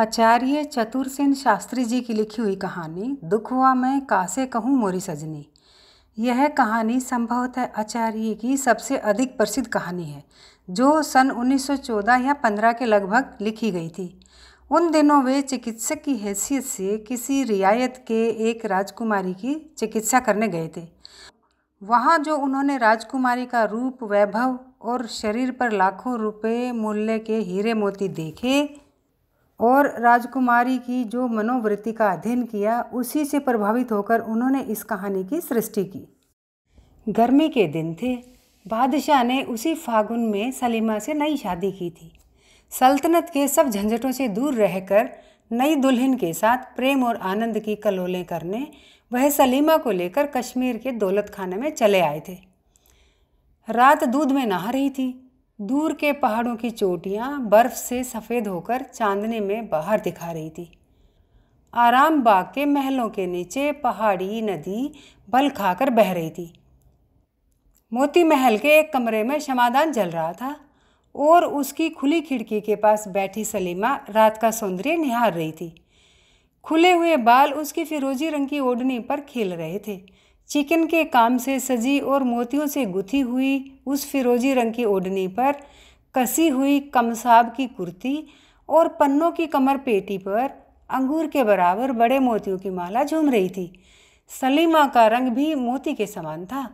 आचार्य चतुरसेन शास्त्री जी की लिखी हुई कहानी दुख हुआ मैं कासे कहूँ मोरी सजनी यह कहानी संभवतः आचार्य की सबसे अधिक प्रसिद्ध कहानी है जो सन 1914 या 15 के लगभग लिखी गई थी उन दिनों वे चिकित्सक की हैसियत से किसी रियायत के एक राजकुमारी की चिकित्सा करने गए थे वहाँ जो उन्होंने राजकुमारी का रूप वैभव और शरीर पर लाखों रुपए मूल्य के हीरे मोती देखे और राजकुमारी की जो मनोवृत्ति का अध्ययन किया उसी से प्रभावित होकर उन्होंने इस कहानी की सृष्टि की गर्मी के दिन थे बादशाह ने उसी फागुन में सलीमा से नई शादी की थी सल्तनत के सब झंझटों से दूर रहकर नई दुल्हन के साथ प्रेम और आनंद की कलोलें करने वह सलीमा को लेकर कश्मीर के दौलत खाने में चले आए थे रात दूध में नहा रही थी दूर के पहाड़ों की चोटियाँ बर्फ से सफ़ेद होकर चांदने में बाहर दिखा रही थी आराम बाग के महलों के नीचे पहाड़ी नदी बल खाकर बह रही थी मोती महल के एक कमरे में क्षमादान जल रहा था और उसकी खुली खिड़की के पास बैठी सलीमा रात का सौंदर्य निहार रही थी खुले हुए बाल उसकी फिरोजी रंग की ओढ़नी पर खिल रहे थे चिकन के काम से सजी और मोतियों से गुथी हुई उस फिरोजी रंग की ओढ़नी पर कसी हुई कमसाब की कुर्ती और पन्नों की कमर पेटी पर अंगूर के बराबर बड़े मोतियों की माला झूम रही थी सलीमा का रंग भी मोती के समान था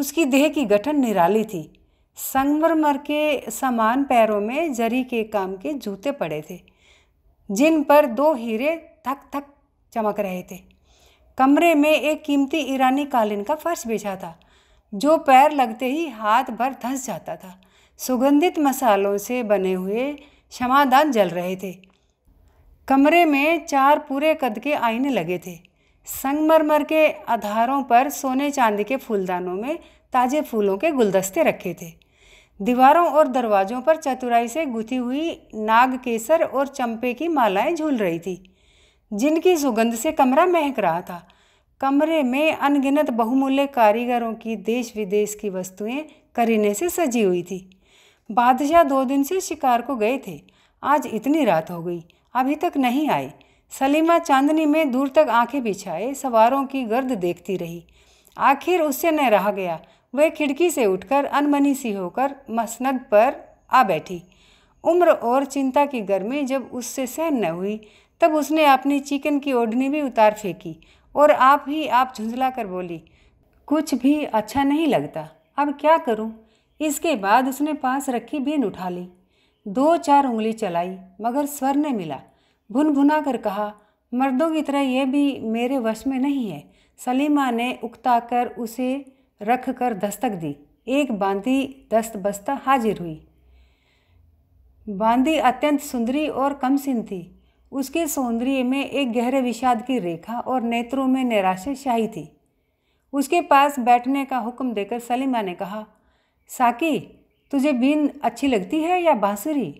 उसकी देह की गठन निराली थी संगमरमर के समान पैरों में जरी के काम के जूते पड़े थे जिन पर दो हीरे थक थक चमक रहे थे कमरे में एक कीमती ईरानी कालीन का फर्श बिछा था जो पैर लगते ही हाथ भर धंस जाता था सुगंधित मसालों से बने हुए क्षमादान जल रहे थे कमरे में चार पूरे कद के आईने लगे थे संगमरमर के आधारों पर सोने चांदी के फूलदानों में ताजे फूलों के गुलदस्ते रखे थे दीवारों और दरवाजों पर चतुराई से गुथी हुई नाग केसर और चंपे की मालाएं झूल रही थीं जिनकी सुगंध से कमरा महक रहा था कमरे में अनगिनत बहुमूल्य कारीगरों की देश विदेश की वस्तुएं करीने से सजी हुई थी बादशाह दो दिन से शिकार को गए थे आज इतनी रात हो गई अभी तक नहीं आए सलीमा चांदनी में दूर तक आंखें बिछाए सवारों की गर्द देखती रही आखिर उससे न रहा गया वह खिड़की से उठकर अनमनी सी होकर मसनद पर आ बैठी उम्र और चिंता की गर्मी जब उससे सहन न हुई तब उसने अपनी चिकन की ओढ़नी भी उतार फेंकी और आप ही आप झुंझला कर बोली कुछ भी अच्छा नहीं लगता अब क्या करूं? इसके बाद उसने पास रखी बीन उठा ली दो चार उंगली चलाई मगर स्वर ने मिला भुन भुना कर कहा मर्दों की तरह यह भी मेरे वश में नहीं है सलीमा ने उकताकर उसे रख कर दस्तक दी एक बांदी दस्त बस्ता हाजिर हुई बांदी अत्यंत सुंदरी और कमसिन थी उसके सौंदर्य में एक गहरे विषाद की रेखा और नेत्रों में निराशा शाही थी उसके पास बैठने का हुक्म देकर सलीमा ने कहा साकी तुझे बीन अच्छी लगती है या बांसुरी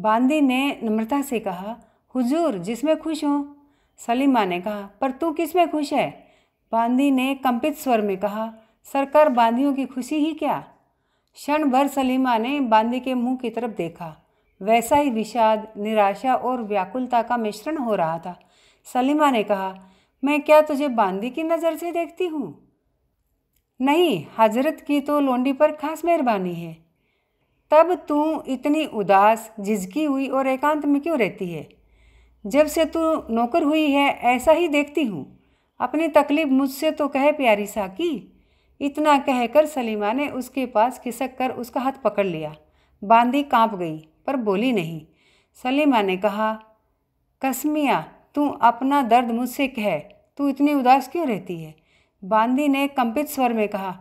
बांदी ने नम्रता से कहा हुजूर जिसमें खुश हो सलीमा ने कहा पर तू किस में खुश है बांदी ने कंपित स्वर में कहा सरकार बांदियों की खुशी ही क्या क्षण भर सलीमा ने बांदी के मुंह की तरफ देखा वैसा ही विषाद निराशा और व्याकुलता का मिश्रण हो रहा था सलीमा ने कहा मैं क्या तुझे बांदी की नज़र से देखती हूँ नहीं हजरत की तो लोंडी पर खास मेहरबानी है तब तू इतनी उदास झिझकी हुई और एकांत में क्यों रहती है जब से तू नौकर हुई है ऐसा ही देखती हूँ अपनी तकलीफ मुझसे तो कह प्यारी साकी इतना कहकर सलीमा ने उसके पास खिसक कर उसका हाथ पकड़ लिया बांदी कांप गई पर बोली नहीं सलीमा ने कहा कसमिया तू अपना दर्द मुझसे कह तू इतनी उदास क्यों रहती है बांदी ने कंपित स्वर में कहा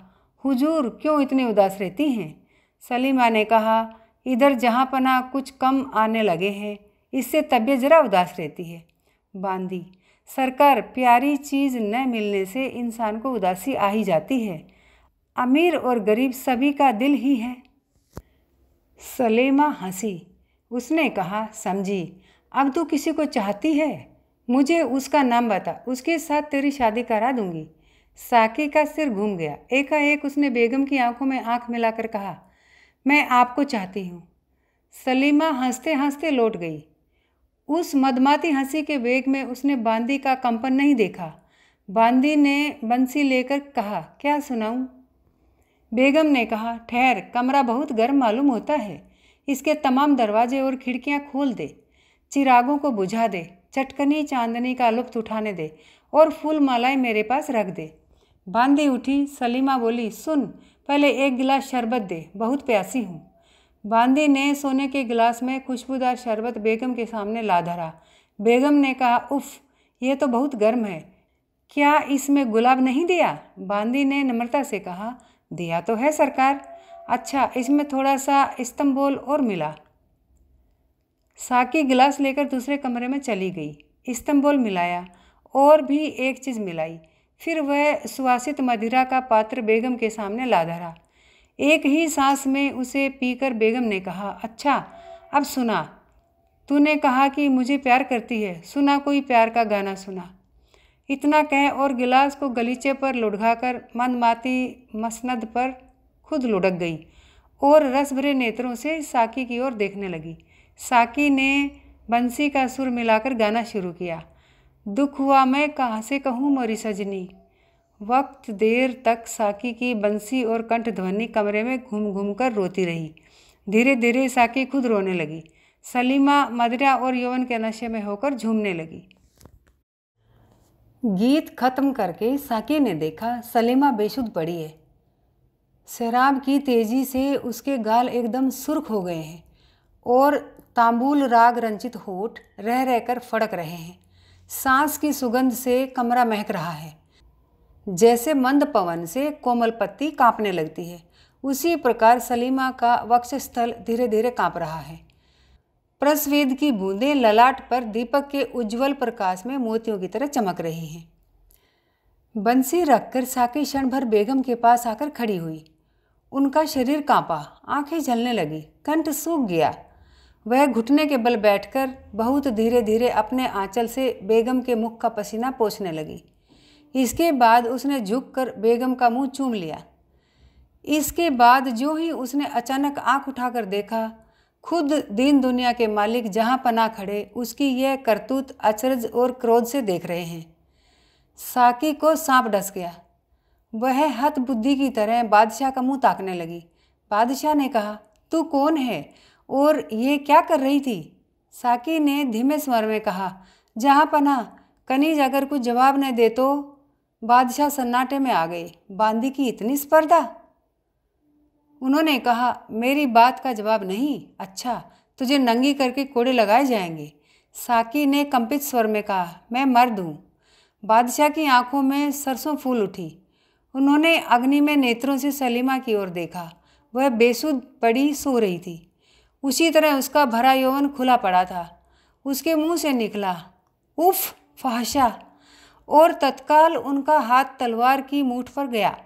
हुजूर क्यों इतनी उदास रहती हैं सलीमा ने कहा इधर जहाँ पना कुछ कम आने लगे हैं इससे तबीयत ज़रा उदास रहती है बांदी सरकार प्यारी चीज़ न मिलने से इंसान को उदासी आ ही जाती है अमीर और गरीब सभी का दिल ही है सलेमा हंसी उसने कहा समझी अब तू किसी को चाहती है मुझे उसका नाम बता उसके साथ तेरी शादी करा दूंगी साकी का सिर घूम गया एकाएक उसने बेगम की आंखों में आंख मिलाकर कहा मैं आपको चाहती हूँ सलीमा हंसते हंसते लौट गई उस मदमाती हंसी के वेग में उसने बांदी का कंपन नहीं देखा बांदी ने बंसी लेकर कहा क्या सुनाऊँ बेगम ने कहा ठहर कमरा बहुत गर्म मालूम होता है इसके तमाम दरवाजे और खिड़कियाँ खोल दे चिरागों को बुझा दे चटकनी चांदनी का लुप्त उठाने दे और फूल मालाएं मेरे पास रख दे बांदी उठी सलीमा बोली सुन पहले एक गिलास शरबत दे बहुत प्यासी हूँ बांदी ने सोने के गिलास में खुशबूदार शरबत बेगम के सामने ला धरा बेगम ने कहा उफ ये तो बहुत गर्म है क्या इसमें गुलाब नहीं दिया बांदी ने नम्रता से कहा दिया तो है सरकार अच्छा इसमें थोड़ा सा इस्तंबोल और मिला साकी गिलास लेकर दूसरे कमरे में चली गई इस्तंबोल मिलाया और भी एक चीज़ मिलाई फिर वह सुवासित मदिरा का पात्र बेगम के सामने ला धरा एक ही सांस में उसे पीकर बेगम ने कहा अच्छा अब सुना तूने कहा कि मुझे प्यार करती है सुना कोई प्यार का गाना सुना इतना कह और गिलास को गलीचे पर लुढ़काकर मंदमाती मसनद पर खुद लुढ़क गई और रस भरे नेत्रों से साकी की ओर देखने लगी साकी ने बंसी का सुर मिलाकर गाना शुरू किया दुख हुआ मैं कहाँ से कहूँ मोरी सजनी वक्त देर तक साकी की बंसी और कंठ ध्वनि कमरे में घूम घूम कर रोती रही धीरे धीरे साकी खुद रोने लगी सलीमा मदरा और यौवन के नशे में होकर झूमने लगी गीत खत्म करके साकी ने देखा सलीमा बेशुद्ध पड़ी है शराब की तेज़ी से उसके गाल एकदम सुर्ख हो गए हैं और तांबूल राग रंजित होठ रह रहकर फड़क रहे हैं सांस की सुगंध से कमरा महक रहा है जैसे मंद पवन से कोमल पत्ती कांपने लगती है उसी प्रकार सलीमा का वक्षस्थल धीरे धीरे कांप रहा है प्रसवेद की बूंदें ललाट पर दीपक के उज्जवल प्रकाश में मोतियों की तरह चमक रही हैं बंसी रखकर साकी क्षण भर बेगम के पास आकर खड़ी हुई उनका शरीर कांपा, आंखें जलने लगी कंठ सूख गया वह घुटने के बल बैठकर बहुत धीरे धीरे अपने आंचल से बेगम के मुख का पसीना पोछने लगी इसके बाद उसने झुककर बेगम का मुंह चूम लिया इसके बाद जो ही उसने अचानक आंख उठाकर देखा खुद दीन दुनिया के मालिक जहाँ पना खड़े उसकी यह करतूत अचरज और क्रोध से देख रहे हैं साकी को सांप डस गया वह हत बुद्धि की तरह बादशाह का मुंह ताकने लगी बादशाह ने कहा तू कौन है और ये क्या कर रही थी साकी ने धीमे स्वर में कहा जहाँ पना कनीज अगर कुछ जवाब न दे तो बादशाह सन्नाटे में आ गए बांदी की इतनी स्पर्धा उन्होंने कहा मेरी बात का जवाब नहीं अच्छा तुझे नंगी करके कोड़े लगाए जाएंगे साकी ने कंपित स्वर में कहा मैं मर्द हूँ बादशाह की आंखों में सरसों फूल उठी उन्होंने अग्नि में नेत्रों से सलीमा की ओर देखा वह बेसुध पड़ी सो रही थी उसी तरह उसका भरा यौवन खुला पड़ा था उसके मुंह से निकला उफ फहशा और तत्काल उनका हाथ तलवार की मूठ पर गया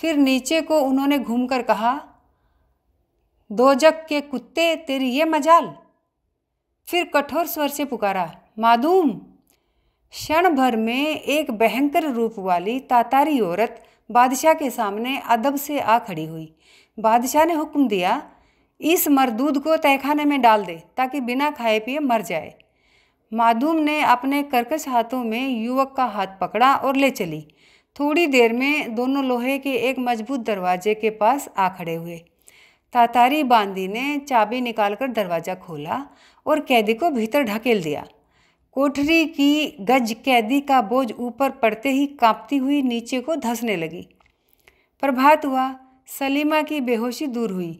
फिर नीचे को उन्होंने घूमकर कहा दो जग के कुत्ते तेरी ये मजाल फिर कठोर स्वर से पुकारा मादूम क्षण भर में एक भयंकर रूप वाली तातारी औरत बादशाह के सामने अदब से आ खड़ी हुई बादशाह ने हुक्म दिया इस मरदूद को तहखाने में डाल दे ताकि बिना खाए पिए मर जाए मादूम ने अपने कर्कश हाथों में युवक का हाथ पकड़ा और ले चली थोड़ी देर में दोनों लोहे के एक मजबूत दरवाजे के पास आ खड़े हुए तातारी बांदी ने चाबी निकालकर दरवाज़ा खोला और कैदी को भीतर ढकेल दिया कोठरी की गज कैदी का बोझ ऊपर पड़ते ही कांपती हुई नीचे को धंसने लगी प्रभात हुआ सलीमा की बेहोशी दूर हुई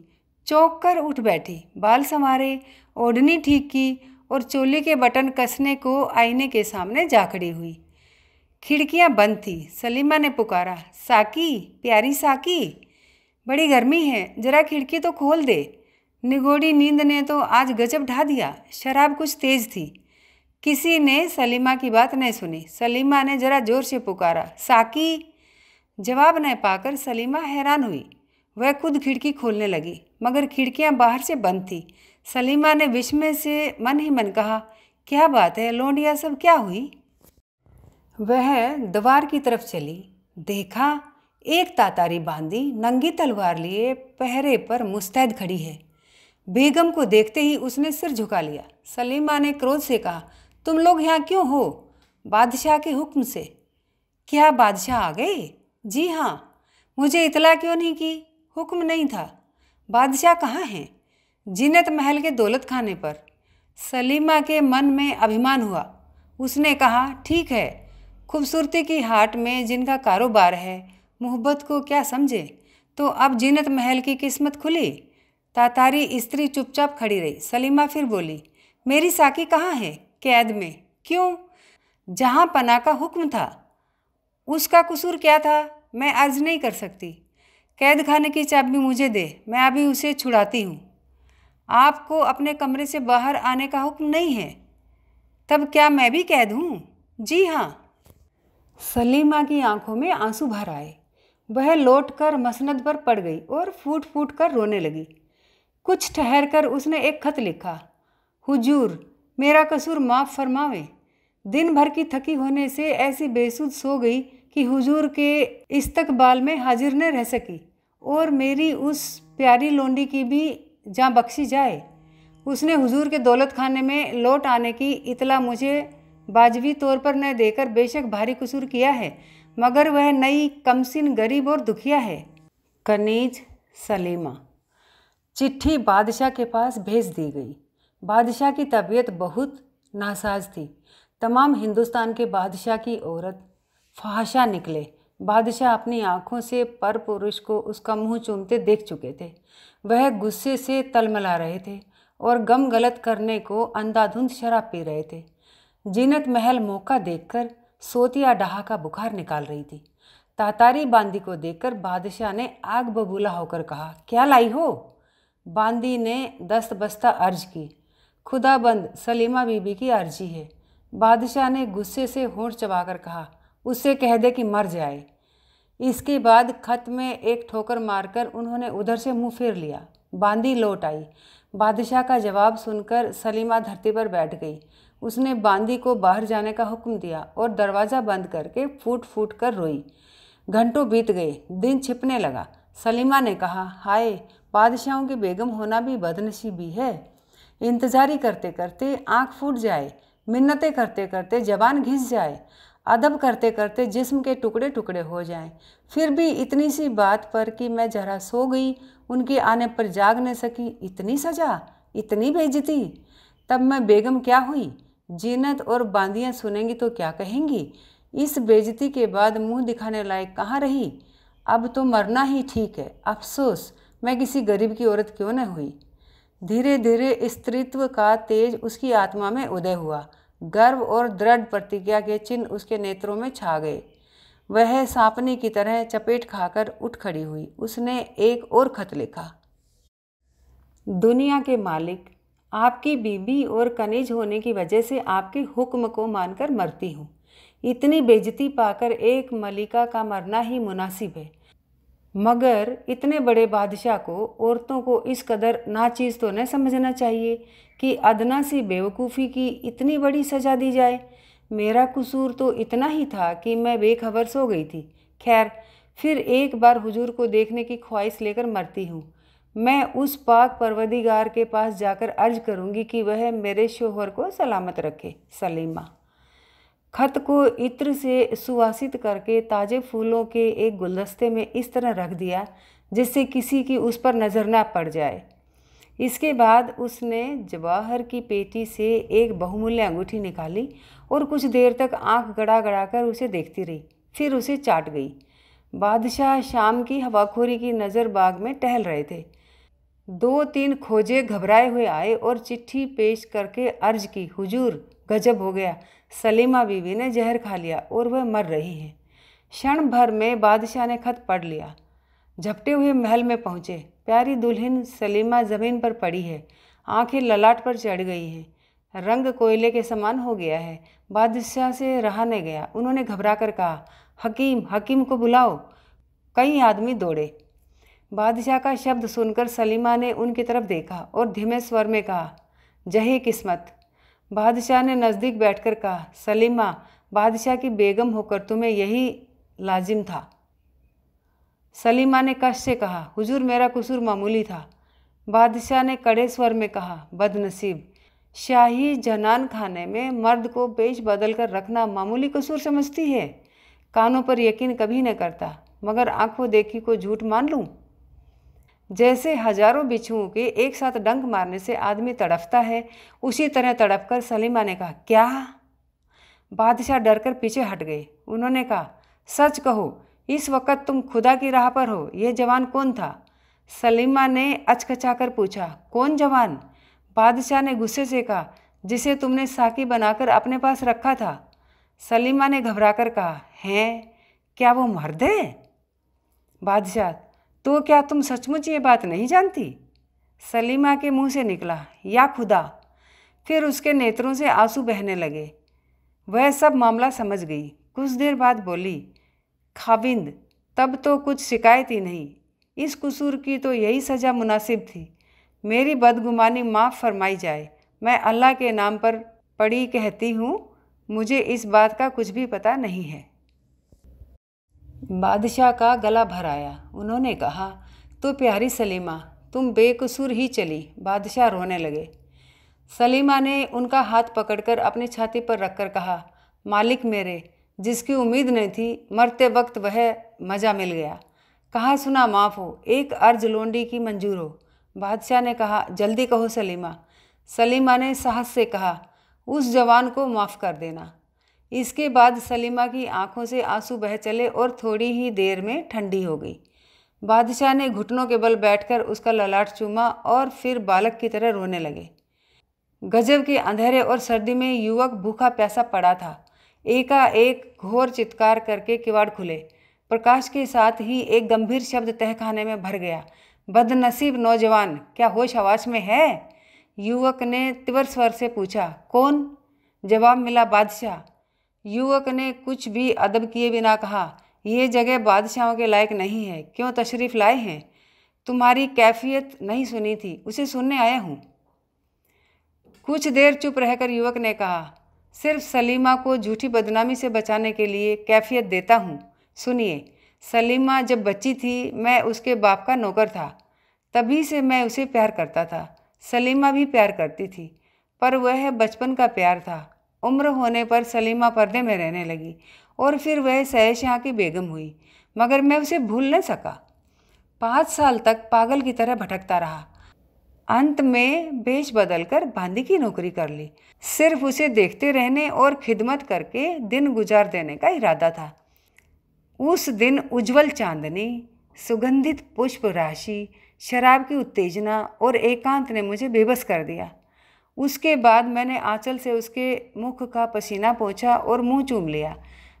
चौंक कर उठ बैठी बाल संवारे ओढ़नी ठीक की और चोली के बटन कसने को आईने के सामने जा खड़ी हुई खिड़कियां बंद थी सलीमा ने पुकारा साकी प्यारी साकी बड़ी गर्मी है जरा खिड़की तो खोल दे निगोड़ी नींद ने तो आज गजब ढा दिया शराब कुछ तेज थी किसी ने सलीमा की बात नहीं सुनी सलीमा ने जरा जोर से पुकारा साकी जवाब न पाकर सलीमा हैरान हुई वह खुद खिड़की खोलने लगी मगर खिड़कियां बाहर से बंद थी सलीमा ने विस्मय से मन ही मन कहा क्या बात है लोंडिया सब क्या हुई वह द्वार की तरफ चली देखा एक तातारी बांधी नंगी तलवार लिए पहरे पर मुस्तैद खड़ी है बेगम को देखते ही उसने सिर झुका लिया सलीमा ने क्रोध से कहा तुम लोग यहाँ क्यों हो बादशाह के हुक्म से क्या बादशाह आ गए जी हाँ मुझे इतला क्यों नहीं की हुक्म नहीं था बादशाह कहाँ हैं जिनत महल के दौलत खाने पर सलीमा के मन में अभिमान हुआ उसने कहा ठीक है खूबसूरती की हाट में जिनका कारोबार है मोहब्बत को क्या समझे तो अब जीनत महल की किस्मत खुली तातारी स्त्री चुपचाप खड़ी रही सलीमा फिर बोली मेरी साकी कहाँ है कैद में क्यों जहाँ पना का हुक्म था उसका कसूर क्या था मैं अर्ज नहीं कर सकती कैद खाने की चाबी मुझे दे मैं अभी उसे छुड़ाती हूँ आपको अपने कमरे से बाहर आने का हुक्म नहीं है तब क्या मैं भी कैद हूँ जी हाँ सलीमा की आंखों में आंसू भर आए वह लौटकर मसनद पर पड़ गई और फूट फूट कर रोने लगी कुछ ठहर कर उसने एक खत लिखा हुजूर मेरा कसूर माफ़ फरमावे दिन भर की थकी होने से ऐसी बेसुध सो गई कि हुजूर के इस्तकबाल में हाजिर न रह सकी और मेरी उस प्यारी लोंडी की भी जहाँ बख्शी जाए उसने हुजूर के दौलत खाने में लौट आने की इतला मुझे बाजवी तौर पर न देकर बेशक भारी कसूर किया है मगर वह नई कमसिन गरीब और दुखिया है कनीज सलीमा चिट्ठी बादशाह के पास भेज दी गई बादशाह की तबीयत बहुत नासाज थी तमाम हिंदुस्तान के बादशाह की औरत फहाशा निकले बादशाह अपनी आँखों से पर पुरुष को उसका मुंह चूमते देख चुके थे वह गुस्से से तलमला रहे थे और गम गलत करने को अंधाधुंध शराब पी रहे थे जीनत महल मौका देखकर सोतिया डहा का बुखार निकाल रही थी तातारी बांदी को देखकर बादशाह ने आग बबूला होकर कहा क्या लाई हो बांदी ने दस्त बस्ता अर्ज की खुदाबंद सलीमा बीबी की अर्जी है बादशाह ने गुस्से से होंठ चबाकर कहा उससे कह दे कि मर जाए इसके बाद खत में एक ठोकर मारकर उन्होंने उधर से मुंह फेर लिया बांदी लौट आई बादशाह का जवाब सुनकर सलीमा धरती पर बैठ गई उसने बांदी को बाहर जाने का हुक्म दिया और दरवाज़ा बंद करके फूट फूट कर रोई घंटों बीत गए दिन छिपने लगा सलीमा ने कहा हाय बादशाहों की बेगम होना भी बदनसीबी है इंतजारी करते करते आँख फूट जाए मिन्नतें करते करते जबान घिस जाए अदब करते करते जिस्म के टुकड़े टुकड़े हो जाएं फिर भी इतनी सी बात पर कि मैं जरा सो गई उनके आने पर जाग न सकी इतनी सजा इतनी बेजती तब मैं बेगम क्या हुई जीनत और बांदियाँ सुनेंगी तो क्या कहेंगी इस बेजती के बाद मुंह दिखाने लायक कहाँ रही अब तो मरना ही ठीक है अफसोस मैं किसी गरीब की औरत क्यों न हुई धीरे धीरे स्त्रीत्व का तेज उसकी आत्मा में उदय हुआ गर्व और दृढ़ प्रतिज्ञा के चिन्ह उसके नेत्रों में छा गए वह सांपनी की तरह चपेट खाकर उठ खड़ी हुई उसने एक और खत लिखा दुनिया के मालिक आपकी बीबी और कनिज होने की वजह से आपके हुक्म को मानकर मरती हूँ इतनी बेजती पाकर एक मलिका का मरना ही मुनासिब है मगर इतने बड़े बादशाह को औरतों को इस कदर नाचीज़ तो न समझना चाहिए कि अदना सी बेवकूफ़ी की इतनी बड़ी सज़ा दी जाए मेरा कसूर तो इतना ही था कि मैं बेखबर सो गई थी खैर फिर एक बार हुजूर को देखने की ख्वाहिश लेकर मरती हूँ मैं उस पाक परवदिगार के पास जाकर अर्ज करूंगी कि वह मेरे शोहर को सलामत रखे सलीमा खत को इत्र से सुवासित करके ताज़े फूलों के एक गुलदस्ते में इस तरह रख दिया जिससे किसी की उस पर नज़र ना पड़ जाए इसके बाद उसने जवाहर की पेटी से एक बहुमूल्य अंगूठी निकाली और कुछ देर तक आंख गड़ा गड़ा कर उसे देखती रही फिर उसे चाट गई बादशाह शाम की हवाखोरी की नज़र बाग में टहल रहे थे दो तीन खोजे घबराए हुए आए और चिट्ठी पेश करके अर्ज की हुजूर गजब हो गया सलीमा बीवी ने जहर खा लिया और वह मर रही है क्षण भर में बादशाह ने खत पढ़ लिया झपटे हुए महल में पहुँचे प्यारी दुल्हन सलीमा ज़मीन पर पड़ी है आंखें ललाट पर चढ़ गई हैं रंग कोयले के समान हो गया है बादशाह से रहा नहीं गया उन्होंने घबरा कर कहा हकीम हकीम को बुलाओ कई आदमी दौड़े बादशाह का शब्द सुनकर सलीमा ने उनकी तरफ देखा और धीमे स्वर में कहा जहे किस्मत बादशाह ने नज़दीक बैठकर कहा सलीमा बादशाह की बेगम होकर तुम्हें यही लाजिम था सलीमा ने कश से कहा हुजूर मेरा कसूर मामूली था बादशाह ने कड़े स्वर में कहा बदनसीब शाही जनान खाने में मर्द को पेश बदल कर रखना मामूली कसूर समझती है कानों पर यकीन कभी न करता मगर आंखों देखी को झूठ मान लूँ जैसे हजारों बिच्छुओं के एक साथ डंक मारने से आदमी तड़फता है उसी तरह तड़प कर सलीमा ने कहा क्या बादशाह डरकर पीछे हट गए उन्होंने कहा सच कहो इस वक्त तुम खुदा की राह पर हो यह जवान कौन था सलीमा ने अचकचाकर पूछा कौन जवान बादशाह ने गुस्से से कहा जिसे तुमने साकी बनाकर अपने पास रखा था सलीमा ने घबराकर कहा हैं क्या वो मर्द है बादशाह तो क्या तुम सचमुच ये बात नहीं जानती सलीमा के मुंह से निकला या खुदा फिर उसके नेत्रों से आंसू बहने लगे वह सब मामला समझ गई कुछ देर बाद बोली खाविंद तब तो कुछ शिकायत ही नहीं इस कसूर की तो यही सज़ा मुनासिब थी मेरी बदगुमानी माफ़ फरमाई जाए मैं अल्लाह के नाम पर पड़ी कहती हूँ मुझे इस बात का कुछ भी पता नहीं है बादशाह का गला भराया उन्होंने कहा तो प्यारी सलीमा तुम बेकसूर ही चली बादशाह रोने लगे सलीमा ने उनका हाथ पकड़कर अपनी छाती पर रखकर कहा मालिक मेरे जिसकी उम्मीद नहीं थी मरते वक्त वह मज़ा मिल गया कहा सुना माफ़ हो एक अर्ज लोंडी की मंजूर हो बादशाह ने कहा जल्दी कहो सलीमा सलीमा ने साहस से कहा उस जवान को माफ़ कर देना इसके बाद सलीमा की आंखों से आंसू बह चले और थोड़ी ही देर में ठंडी हो गई बादशाह ने घुटनों के बल बैठकर उसका ललाट चूमा और फिर बालक की तरह रोने लगे गजब के अंधेरे और सर्दी में युवक भूखा प्यासा पड़ा था एकाएक घोर चित्कार करके किवाड़ खुले प्रकाश के साथ ही एक गंभीर शब्द तहखाने में भर गया बदनसीब नौजवान क्या होश आवाज में है युवक ने तिवर स्वर से पूछा कौन जवाब मिला बादशाह युवक ने कुछ भी अदब किए बिना कहा यह जगह बादशाहों के लायक नहीं है क्यों तशरीफ़ लाए हैं तुम्हारी कैफियत नहीं सुनी थी उसे सुनने आया हूँ कुछ देर चुप रहकर युवक ने कहा सिर्फ सलीमा को झूठी बदनामी से बचाने के लिए कैफियत देता हूँ सुनिए सलीमा जब बच्ची थी मैं उसके बाप का नौकर था तभी से मैं उसे प्यार करता था सलीमा भी प्यार करती थी पर वह बचपन का प्यार था उम्र होने पर सलीमा पर्दे में रहने लगी और फिर वह सह यहाँ की बेगम हुई मगर मैं उसे भूल न सका पाँच साल तक पागल की तरह भटकता रहा अंत में बेच बदल कर बांदी की नौकरी कर ली सिर्फ उसे देखते रहने और खिदमत करके दिन गुजार देने का इरादा था उस दिन उज्जवल चांदनी सुगंधित पुष्प राशि शराब की उत्तेजना और एकांत ने मुझे बेबस कर दिया उसके बाद मैंने आंचल से उसके मुख का पसीना पोंछा और मुंह चूम लिया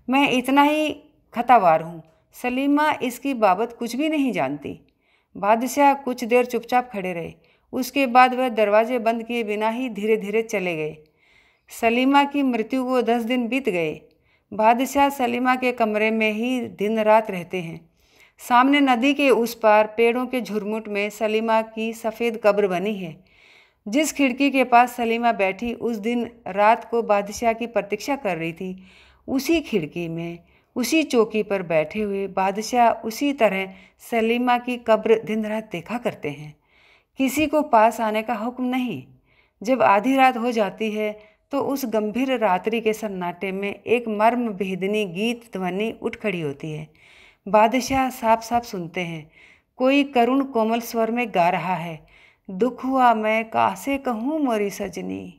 मैं इतना ही खतावार हूँ सलीमा इसकी बाबत कुछ भी नहीं जानती बादशाह कुछ देर चुपचाप खड़े रहे उसके बाद वह दरवाजे बंद किए बिना ही धीरे धीरे चले गए सलीमा की मृत्यु को दस दिन बीत गए बादशाह सलीमा के कमरे में ही दिन रात रहते हैं सामने नदी के उस पार पेड़ों के झुरमुट में सलीमा की सफ़ेद कब्र बनी है जिस खिड़की के पास सलीमा बैठी उस दिन रात को बादशाह की प्रतीक्षा कर रही थी उसी खिड़की में उसी चौकी पर बैठे हुए बादशाह उसी तरह सलीमा की कब्र दिन रात देखा करते हैं किसी को पास आने का हुक्म नहीं जब आधी रात हो जाती है तो उस गंभीर रात्रि के सन्नाटे में एक मर्म भेदनी गीत ध्वनि उठ खड़ी होती है बादशाह साफ साफ सुनते हैं कोई करुण कोमल स्वर में गा रहा है दुख हुआ मैं कासे कहूँ मोरी सजनी